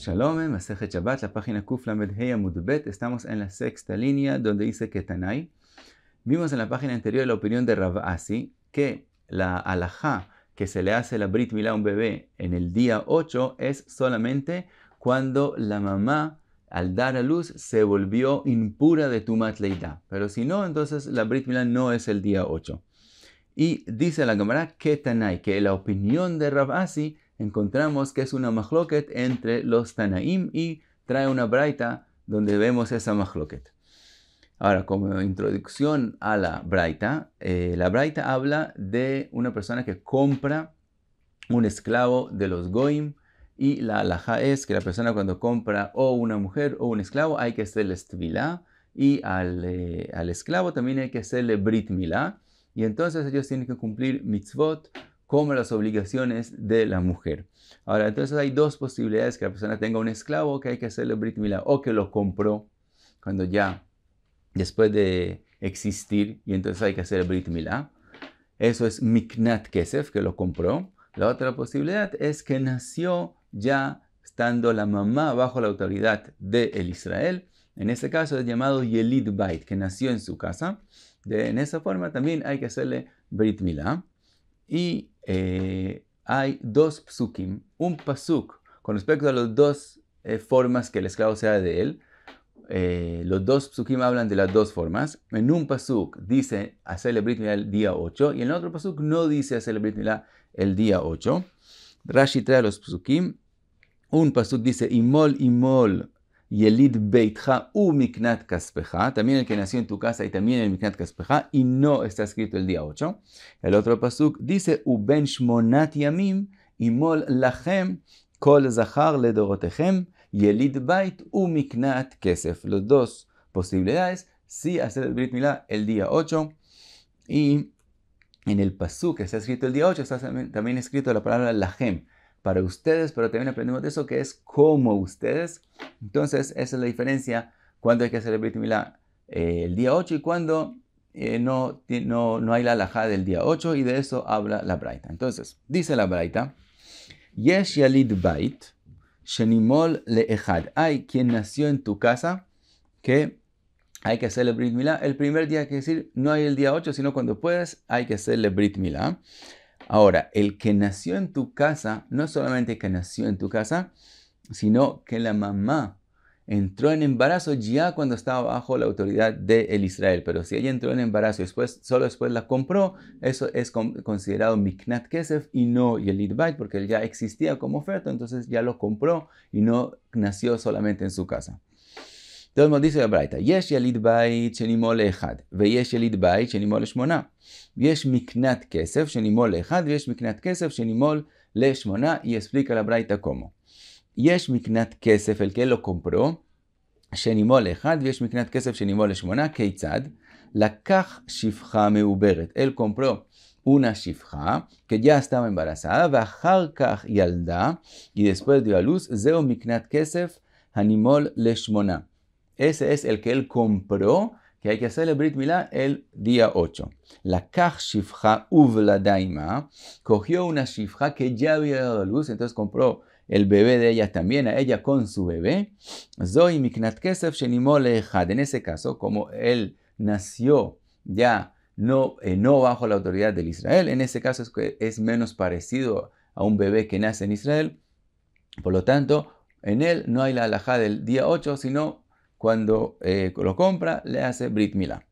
Shalom, eh, Masejet Shabbat, la página Kuflamed Lamed Mudbet. Estamos en la sexta línea donde dice que Vimos en la página anterior la opinión de Rav Asi que la alajá que se le hace la brit milá a un bebé en el día 8 es solamente cuando la mamá al dar a luz se volvió impura de tumat leidá. Pero si no, entonces la brit milá no es el día 8. Y dice la Gemara que que la opinión de Rav Asi encontramos que es una machloket entre los Tanaim y trae una braita donde vemos esa machloket. Ahora, como introducción a la braita, eh, la braita habla de una persona que compra un esclavo de los goim y la alaja es que la persona cuando compra o una mujer o un esclavo hay que hacerle estvilá y eh, al, esclavo también hay que hacerle brit y entonces ellos tienen que cumplir mitzvot como las obligaciones de la mujer. Ahora, entonces hay dos posibilidades, que la persona tenga un esclavo que hay que hacerle Brit Milá o que lo compró cuando ya, después de existir, y entonces hay que hacer Brit Milá. Eso es Miknat Kesef, que lo compró. La otra posibilidad es que nació ya estando la mamá bajo la autoridad de el Israel. En ese caso es llamado Yelid Bait, que nació en su casa. De, en esa forma también hay que hacerle Brit Milá. Y eh, hay dos psukim, un pasuk con respecto a las dos eh, formas que el esclavo sea de él. Eh, los dos psukim hablan de las dos formas. En un pasuk dice a brit el día 8 y en el otro pasuk no dice a brit el día 8. Rashi trae los psukim. Un pasuk dice imol imol Yelid Beitja u Miknat Kaspeja, también el que nació en tu casa y también el Miknat Kaspeja, y no está escrito el día 8. El otro pasuk dice, U Ben Shmonat Yamim, Imol Lachem, Kol Zahar Le Yelid Beit u Miknat Kesef. Los dos posibilidades, si hacer el Brit Milá el día 8 y en el pasuk que está escrito el día 8 está también escrito la palabra Lachem para ustedes, pero también aprendimos de eso que es como ustedes. Entonces, esa es la diferencia cuando hay que celebrar el Milá eh, el día 8 y cuando eh, no, no, hay la alajá del día 8 y de eso habla la Braita. Entonces, dice la Braita, Yesh Yalid Bait, Shenimol Hay quien nació en tu casa que hay que celebrar Brit Milá. El primer día hay que decir, no hay el día 8, sino cuando puedes, hay que celebrar Brit Milá. Ahora, el que nació en tu casa, no solamente que nació en tu casa, sino que la mamá entró en embarazo ya cuando estaba bajo la autoridad de el Israel. Pero si ella entró en embarazo y después, solo después la compró, eso es considerado Miknat Kesef y no Yelit Bait, porque él ya existía como oferta, entonces ya lo compró y no nació solamente en su casa. דוד מודיסוי הברייתא, יש יליד בית שנימול לאחד, ויש יליד בית שנימול לשמונה. יש מקנת כסף שנימול לאחד, ויש מקנת כסף שנימול לשמונה, יספיק על הברייתא קומו. יש מקנת כסף, אל כאלו קומפרו, שנימול לאחד, ויש מקנת כסף שנימול לשמונה, כיצד? לקח שפחה מעוברת, אל קומפרו. אונה שפחה, כדיה ya estaba embarazada, vajarkach yalda, y después dio זהו מקנת כסף הנימול לשמונה. Ese es el que él compró, que hay que hacer el Brit Milá el día 8. La Kach Shifra Uvla Daima cogió una Shifra que ya había dado luz, entonces compró el bebé de ella también, a ella con su bebé. zoi Miknat Kesef En ese caso, como él nació ya no, eh, no bajo la autoridad del Israel, en ese caso es, es menos parecido a un bebé que nace en Israel. Por lo tanto, en él no hay la halajá del día 8, sino cuando eh, lo compra, le hace Brit Milá.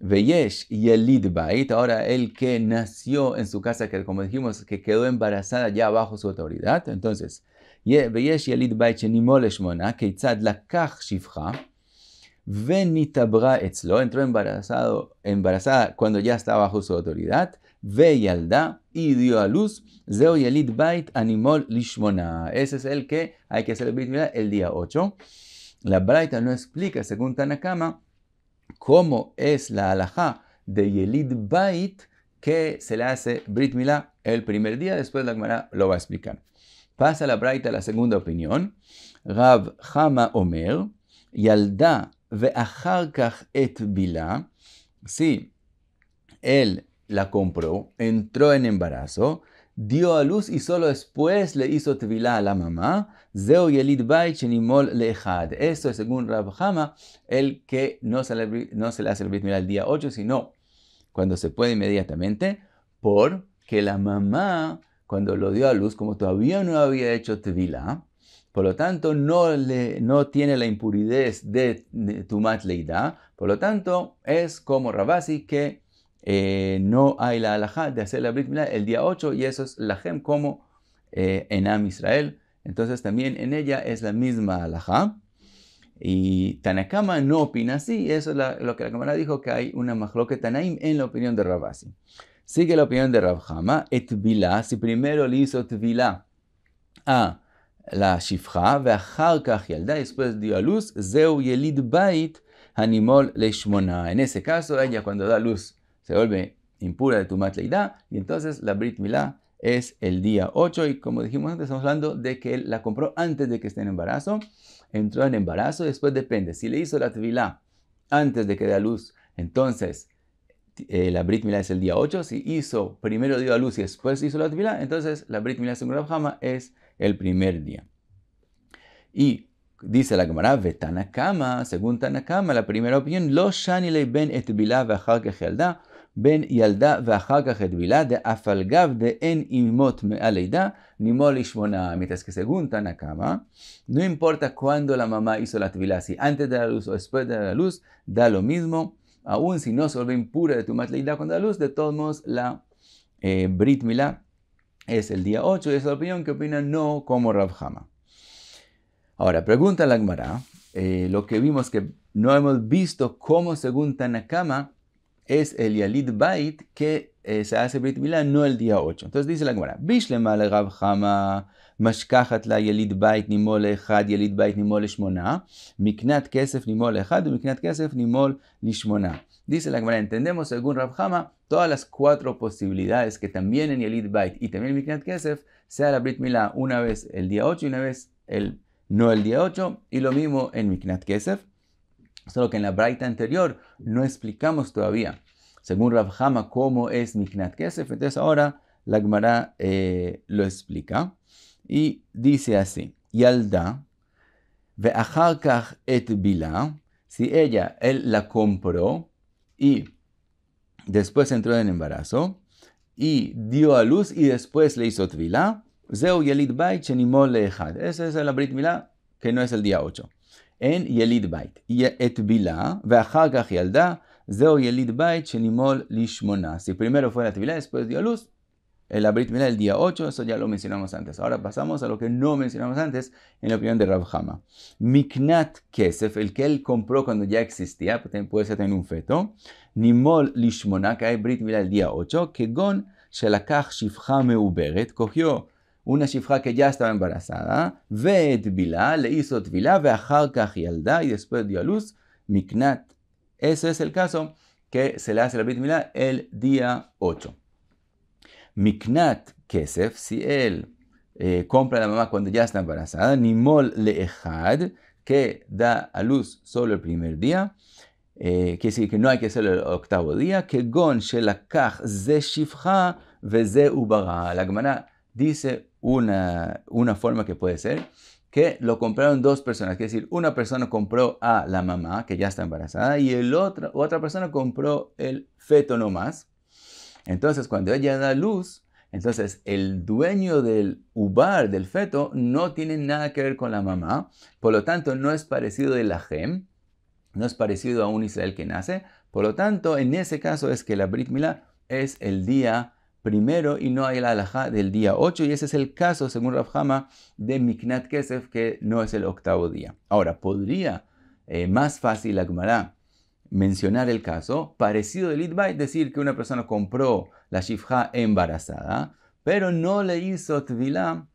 Veyesh Yelid Bait, ahora el que nació en su casa, que como dijimos, que quedó embarazada ya bajo su autoridad. Entonces, Veyesh Yelid Bait Shenimoleshmona, Keitzad Lakach Shifcha, Venitabra Etzlo, entró embarazado, embarazada cuando ya está bajo su autoridad. Veyalda y dio a luz Zeo Yelid Bait Animol Lishmona. Ese es el que hay que hacer el día 8. La Braita no explica, según Tanakama, cómo es la alajá de Yelid Bait que se le hace Brit Milá el primer día, después la Gemara lo va a explicar. Pasa la Braita a la segunda opinión. Rav Hama Omer, Yalda ve'acharkach et bila. sí, él la compró, entró en embarazo, dio a luz y solo después le hizo tevilá a la mamá. Zeo Yelid Bait Shenimol Lehad. Esto es según Rav Hama, el que no se, le, no se hace el Brit el día 8, sino cuando se puede inmediatamente, porque la mamá, cuando lo dio a luz, como todavía no había hecho tevilá, por lo tanto no, le, no tiene la impuridad de Tumat Leida, por lo tanto es como Rabasi que eh, no hay la alhaja de hacer la Brit Milá el día 8 y eso es la gem como eh, en Am Israel. Entonces también en ella es la misma alhaja. Y Tanakama no opina así, eso es lo que la cámara dijo, que hay una majloque Tanaim en la opinión de Rabasi. Sigue la opinión de Rabhama, etvila, si primero le hizo tvila a la shifra, y después dio a luz, zeu yelid bait, animol leishmona. En ese caso, ella cuando da luz se vuelve impura de tu Leidá y entonces la Brit Milá es el día 8 y como dijimos antes estamos hablando de que él la compró antes de que esté en embarazo, entró en embarazo, después depende, si le hizo la Tvilá antes de que dé a luz, entonces eh, la Brit Milá es el día 8, si hizo primero dio a luz y después hizo la Tvilá, entonces la Brit Milá según Rav es el primer día. Y dice la Gemara, Tanakama, según Tanakama, la primera opinión, los Shani Ben Et Bilá Ben y va que No importa cuándo la mamá hizo la tvila, si antes de la luz o después de la luz, da lo mismo. Aún si no se vuelve pura de tu matleida con la luz, de todos modos la eh, Brit es el día 8 y es la opinión que opina no como Rav Hama. Ahora, pregunta la Gemara, eh, lo que vimos que no hemos visto cómo según Tanakama es el Yalid Bait que eh, se hace Brit Milá, no el día 8. Entonces dice la Gemara, Bishlema le Rav Hama, Mashkachat la Yalid Bait Nimol Echad, Yalid Bait Nimol shmona, Miknat Kesef Nimol Echad, Miknat Kesef Nimol Lishmona. Dice la Gemara, entendemos según Rav Hama, todas las cuatro posibilidades que también en Yalid Bait y también en Miknat Kesef, sea la Brit milan una vez el día 8 y una vez el, no el día 8, y lo mismo en Miknat Kesef. Solo que en la braita anterior no explicamos todavía, según Rav Hama, cómo es Miknat Kesef. Entonces ahora la Gemara eh, lo explica y dice así: Yalda, ve et bila, si ella, él la compró y después entró en embarazo y dio a luz y después le hizo tvila, zeu chenimol Esa es la brit milá que no es el día 8 en yelid בית, et bila ואחר Yalda, Zeo Yelid Bait, nimol Si primero fue la bila, después dio luz, la abrit Mila el día 8, eso ya lo mencionamos antes. Ahora pasamos a lo que no mencionamos antes en la opinión de Rav Hama. Miknat Kesef, el que él compró cuando ya existía, pues puede ser tener un feto. Nimol Lishmona, que hay Brit Mila el día 8, que Gon Shelakach Shifha Meuberet, cogió una shifra que ya estaba embarazada, Veet Bila, le hizo Tvila, Veajarkaj Yalda, y después dio a luz Miknat. Ese es el caso que se le hace la Brit Milá el día 8. Miknat Kesef, si él eh, compra a la mamá cuando ya está embarazada, Nimol Leehad, que da a luz solo el primer día, eh, quiere decir que no hay que hacerlo el octavo día, que Gon Shelakach Ze Shifra ze Ubara. La Gemara dice una, forma que puede ser que lo compraron dos personas, es decir, una persona compró a la mamá que ya está embarazada y el otro, otra persona compró el feto nomás. Entonces, cuando ella da luz, entonces el dueño del ubar, del feto, no tiene nada que ver con la mamá, por lo tanto no es parecido de la gem, no es parecido a un Israel que nace, por lo tanto en ese caso es que la Brit Milá es el día primero y no hay la alhaja del día 8 y ese es el caso, según Hama de Miknat Kesef, que no es el octavo día. Ahora, podría eh, más fácil Agmará mencionar el caso parecido del Itbay, decir que una persona compró la Shifja embarazada, pero no le hizo Tvilá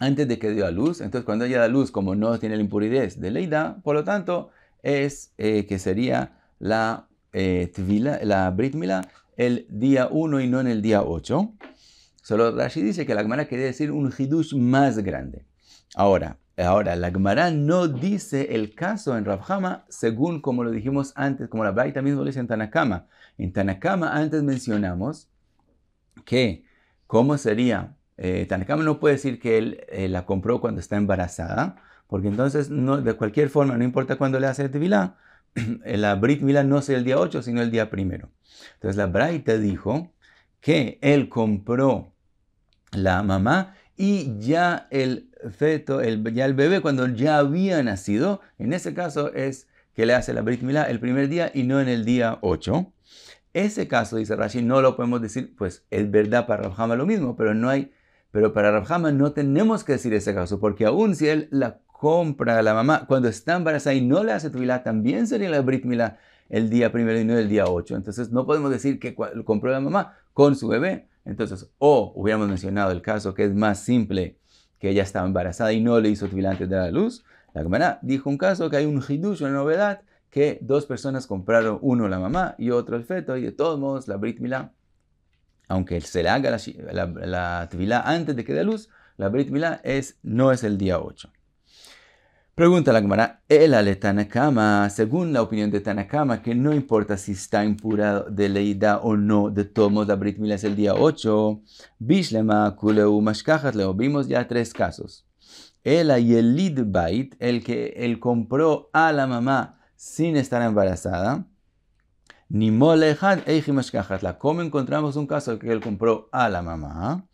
antes de que dio a luz. Entonces, cuando ella da luz, como no tiene la impuridad de Leida, por lo tanto, es eh, que sería la eh, tvila, la Brit el día 1 y no en el día 8. Solo Rashi dice que la Gemara quería decir un hidush más grande. Ahora, ahora la Gemara no dice el caso en Hama según como lo dijimos antes, como la Baita mismo lo dice en Tanakama. En Tanakama antes mencionamos que cómo sería, eh, Tanakama no puede decir que él eh, la compró cuando está embarazada, porque entonces no, de cualquier forma, no importa cuándo le hace el tevilá, la Brit Milá no es el día 8, sino el día primero. Entonces la Braita dijo que él compró la mamá y ya el feto, el, ya el bebé, cuando ya había nacido, en ese caso es que le hace la Brit Milá el primer día y no en el día 8. Ese caso, dice Rashi, no lo podemos decir, pues es verdad para rabjama lo mismo, pero no hay, pero para rabjama no tenemos que decir ese caso, porque aún si él la compra a la mamá cuando está embarazada y no le hace tuvila también sería la brit el día primero y no el día 8. Entonces no podemos decir que compró la mamá con su bebé. Entonces, o hubiéramos mencionado el caso que es más simple, que ella estaba embarazada y no le hizo tefilá antes de dar la luz. La cámara dijo un caso que hay un hidush, una novedad, que dos personas compraron, uno la mamá y otro el feto, y de todos modos la Brit aunque se le haga la, la, antes de que dé luz, la Brit es, no es el día 8. Pregunta la Gemara, el ale Tanakama, según la opinión de Tanakama, que no importa si está impura de leída o no, de tomos la Brit el día 8, Bishlema, Kuleu, vimos ya tres casos. El Ayelid Bait, el que él compró a la mamá sin estar embarazada, ni molejad la ¿Cómo encontramos un caso que él compró a la mamá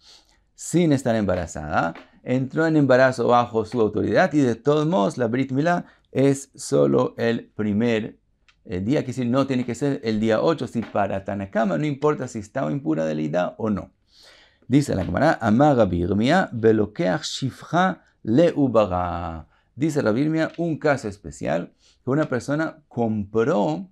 sin estar embarazada, entró en embarazo bajo su autoridad y de todos modos la Brit Milá es solo el primer día, que si no tiene que ser el día 8, si para Tanakama no importa si estaba impura de la o no. Dice la cámara amaga Birmia, Belokeach Shifra Leubara. Dice la Virmia, un caso especial, que una persona compró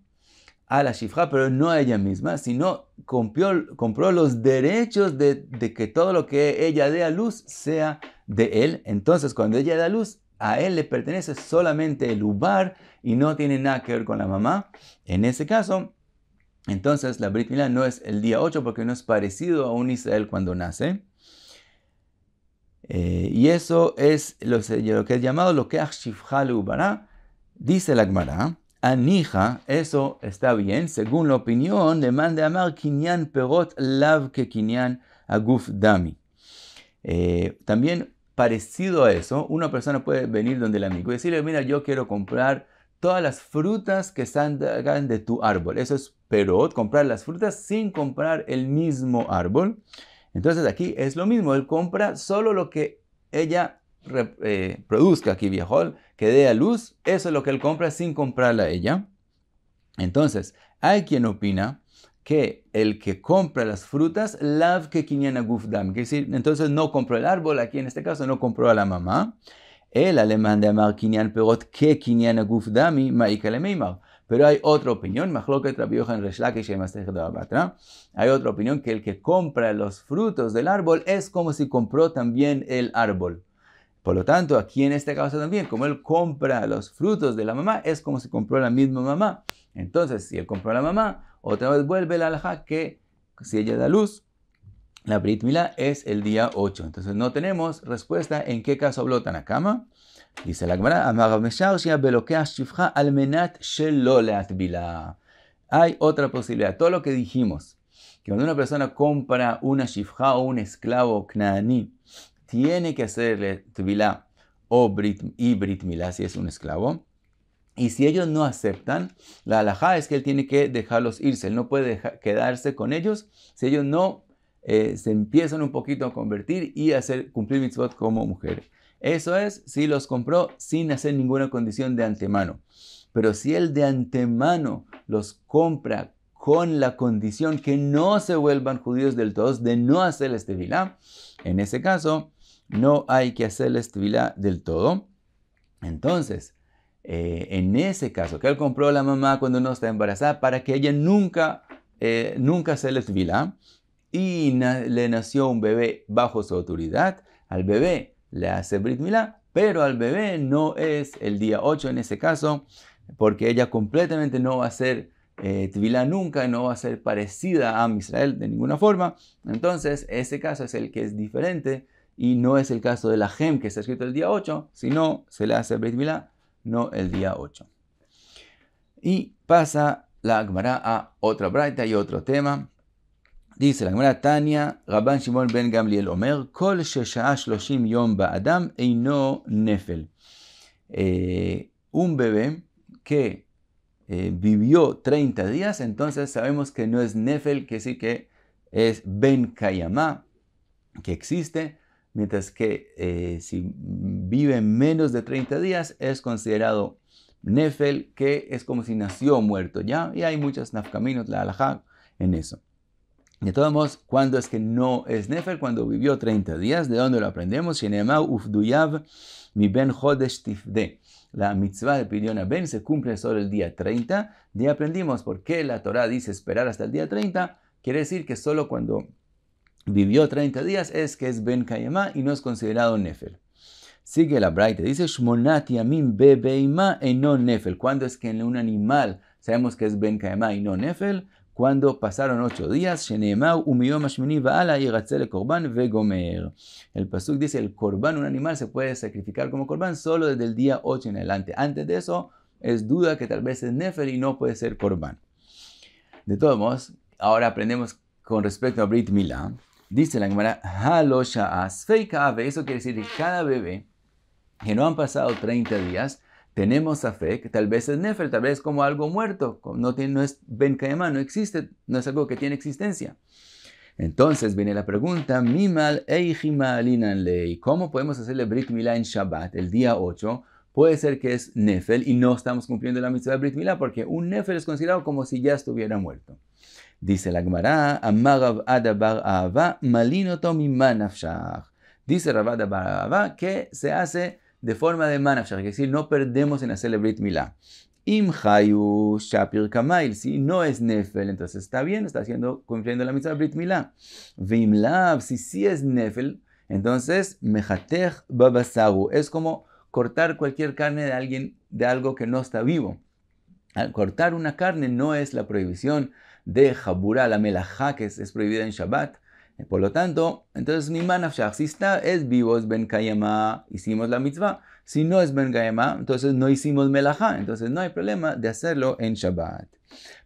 a la Shifra, pero no a ella misma, sino compró, compró los derechos de, de que todo lo que ella dé a luz sea de él. Entonces, cuando ella da luz, a él le pertenece solamente el ubar y no tiene nada que ver con la mamá. En ese caso, entonces la Brit Milá no es el día 8 porque no es parecido a un Israel cuando nace. Eh, y eso es lo, que es llamado lo que ubará, dice la Gemara. Anija, eso está bien, según la opinión le mande Amar, Kinyan Perot Lav Kinyan Aguf Dami. Eh, también Parecido a eso, una persona puede venir donde el amigo y decirle, mira, yo quiero comprar todas las frutas que salgan de tu árbol. Eso es pero comprar las frutas sin comprar el mismo árbol. Entonces aquí es lo mismo, él compra solo lo que ella eh, produzca aquí, viajol, que dé a luz, eso es lo que él compra sin comprarla ella. Entonces, hay quien opina que el que compra las frutas, lav que quiniana entonces no compró el árbol, aquí en este caso no compró a la mamá. El alemán de Amar Kinyan Perot que Kinyan Gufdami meimar. Pero hay otra opinión, hay otra opinión que el que compra los frutos del árbol es como si compró también el árbol. Por lo tanto, aquí en este caso también, como él compra los frutos de la mamá, es como si compró a la misma mamá. Entonces, si él compró a la mamá, otra vez vuelve la alhaja que si ella da luz, la Brit Milá es el día 8. Entonces no tenemos respuesta en qué caso habló Tanakama. Dice la Gemara, Hay otra posibilidad. Todo lo que dijimos, que cuando una persona compra una shifja o un esclavo knaani, tiene que hacerle tbilá o brit, y brit milá si es un esclavo. Y si ellos no aceptan, la alajá es que él tiene que dejarlos irse, él no puede quedarse con ellos si ellos no eh, se empiezan un poquito a convertir y hacer cumplir mitzvot como mujer Eso es si los compró sin hacer ninguna condición de antemano. Pero si él de antemano los compra con la condición que no se vuelvan judíos del todo, de no hacer la tevilá, en ese caso no hay que hacer la tevilá del todo. Entonces, eh, en ese caso, que él compró a la mamá cuando no está embarazada para que ella nunca, eh, nunca se le y le nació un bebé bajo su autoridad, al bebé le hace brit pero al bebé no es el día 8 en ese caso, porque ella completamente no va a ser eh, nunca no va a ser parecida a Israel de ninguna forma. Entonces, ese caso es el que es diferente y no es el caso de la Gem que está escrito el día 8, sino se le hace Brit no el día 8. Y pasa la Gemara a otra braita y otro tema. Dice la Gemara Tania, Rabban Shimon ben Gamliel Omer, Kol Adam nefel. Eh, un bebé que eh, vivió 30 días, entonces sabemos que no es nefel, que sí que es ben kayama, que existe, mientras que eh, si vive menos de 30 días es considerado nefel, que es como si nació muerto, ¿ya? Y hay muchas nafkaminos, la halajá, en eso. De todos modos, ¿cuándo es que no es nefel? Cuando vivió 30 días, ¿de dónde lo aprendemos? mi ben La mitzvah de Pidiona Ben se cumple solo el día 30. dónde aprendimos por qué la Torah dice esperar hasta el día 30. Quiere decir que solo cuando vivió 30 días, es que es Ben Kayemá y no es considerado Nefel. Sigue la Bright, dice shmonati Yamin Bebeima e no Nefel. ¿Cuándo es que en un animal sabemos que es Ben Kayema y no Nefel? Cuando pasaron ocho días, korban gomer El pasuk dice, el korban, un animal, se puede sacrificar como korban solo desde el día 8 en adelante. Antes de eso, es duda que tal vez es Nefel y no puede ser korban. De todos modos, ahora aprendemos con respecto a Brit Milán. Dice la Gemara, eso quiere decir que cada bebé que no han pasado 30 días, tenemos a fe tal vez es Nefel, tal vez como algo muerto, no, tiene, es ben no existe, no es algo que tiene existencia. Entonces viene la pregunta, mimal lei, ¿cómo podemos hacerle brit Milá en Shabbat el día 8? Puede ser que es nefel y no estamos cumpliendo la misión de brit Milá porque un nefel es considerado como si ya estuviera muerto. Dice la Gemara, Adabar Ahava, Malinotomi Dice Rabad Bar que se hace de forma de Manafshach, es decir, no perdemos en hacerle Brit Milá. imhayu Shapir Kamail, si no es Nefel, entonces está bien, está haciendo, cumpliendo la mitzvah Brit Milá. v'imlav si sí es Nefel, entonces Mechatech Babasagu, es como cortar cualquier carne de alguien, de algo que no está vivo. Al cortar una carne no es la prohibición de Jabura, la melajá, que es, prohibida en Shabbat. Eh, por lo tanto, entonces mi manafshach, si está, es vivos ben kayama, hicimos la mitzvah. Si no es ben kayama, entonces no hicimos melajá, entonces no hay problema de hacerlo en Shabbat.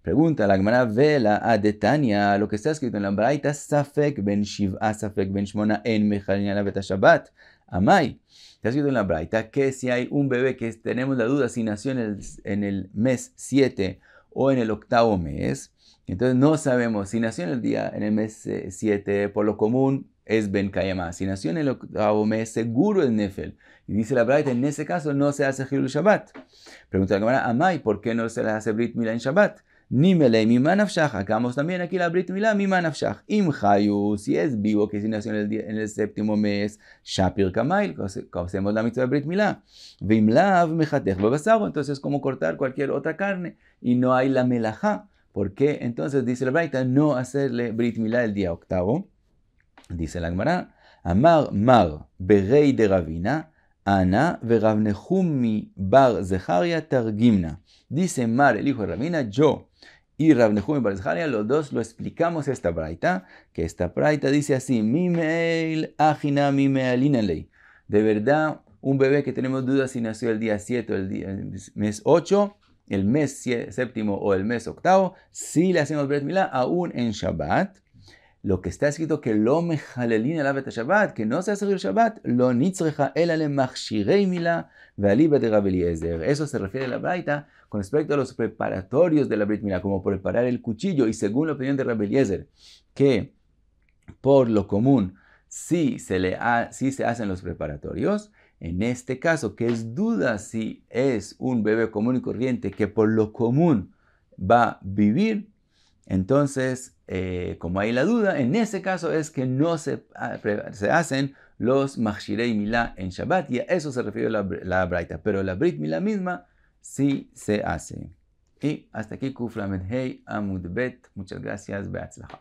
Pregunta la Gemara Vela a ah, Detania, lo que está escrito en la Braita, Safek ben Shiva, Safek ben Shmona en Mechalina Beta Shabbat. Amai. Está escrito en la Braita que si hay un bebé que tenemos la duda si nació en el, en el mes 7 o en el octavo mes, entonces no sabemos si nació el día, en el mes 7, eh, por lo común es Ben Kayama. Si nació en el octavo mes, seguro es Nefel. Y dice la Braita, en ese caso no se hace Hilul Shabbat. Pregunta la cámara, amai ¿por qué no se le hace Brit mila en Shabbat? Ni melei mi manafshach. Acabamos también aquí la Brit mila mi manafshach. Im si es vivo, que si nació en el, día, en el séptimo mes, Shapir Kamail, hacemos la mitzvah de Brit Milá. Vim Lav Mechatech Entonces, como cortar cualquier otra carne y no hay la Melaha. ¿Por qué entonces dice la Braita no hacerle Brit Milá el día octavo? Dice la Gemara, Amar Mar Berei de Ravina, Ana Ravnechumi Bar Zeharia Targimna. Dice Mar, el hijo de Ravina, yo y Rabnehumi Bar Zeharia, los dos lo explicamos esta Braita, que esta Braita dice así, Mimeil Ajina Mimealinalei. De verdad, un bebé que tenemos dudas si nació el día 7 o el, día, el mes 8, el mes séptimo o el mes octavo, si le hacemos Brit Milá aún en Shabbat, lo que está escrito que lo mejalelin el Shabbat, que no se hace el Shabbat, lo nitzrecha el alemachirei Milá, mila de Rabeliezer. Eso se refiere a la Baita con respecto a los preparatorios de la Brit Milá, como preparar el cuchillo, y según la opinión de Rabeliezer, que por lo común si se, hacen los preparatorios, en este caso, que es duda si es un bebé común y corriente que por lo común va a vivir, entonces, eh, como hay la duda, en ese caso es que no se, ah, hacen los Machshirei Milá en Shabbat, y a eso se refiere la, la Braita, pero la Brit Milá misma sí se hace. Y hasta aquí Kuflamed Hey Amud Bet. Muchas gracias. Beatzlaha.